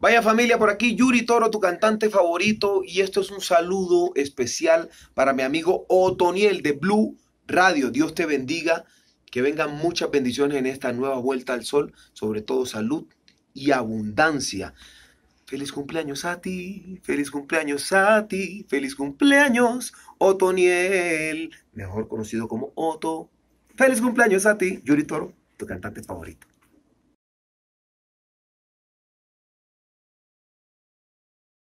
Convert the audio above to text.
Vaya familia, por aquí Yuri Toro, tu cantante favorito, y esto es un saludo especial para mi amigo Otoniel de Blue Radio. Dios te bendiga, que vengan muchas bendiciones en esta nueva vuelta al sol, sobre todo salud y abundancia. Feliz cumpleaños a ti, feliz cumpleaños a ti, feliz cumpleaños Otoniel, mejor conocido como Oto. Feliz cumpleaños a ti, Yuri Toro, tu cantante favorito.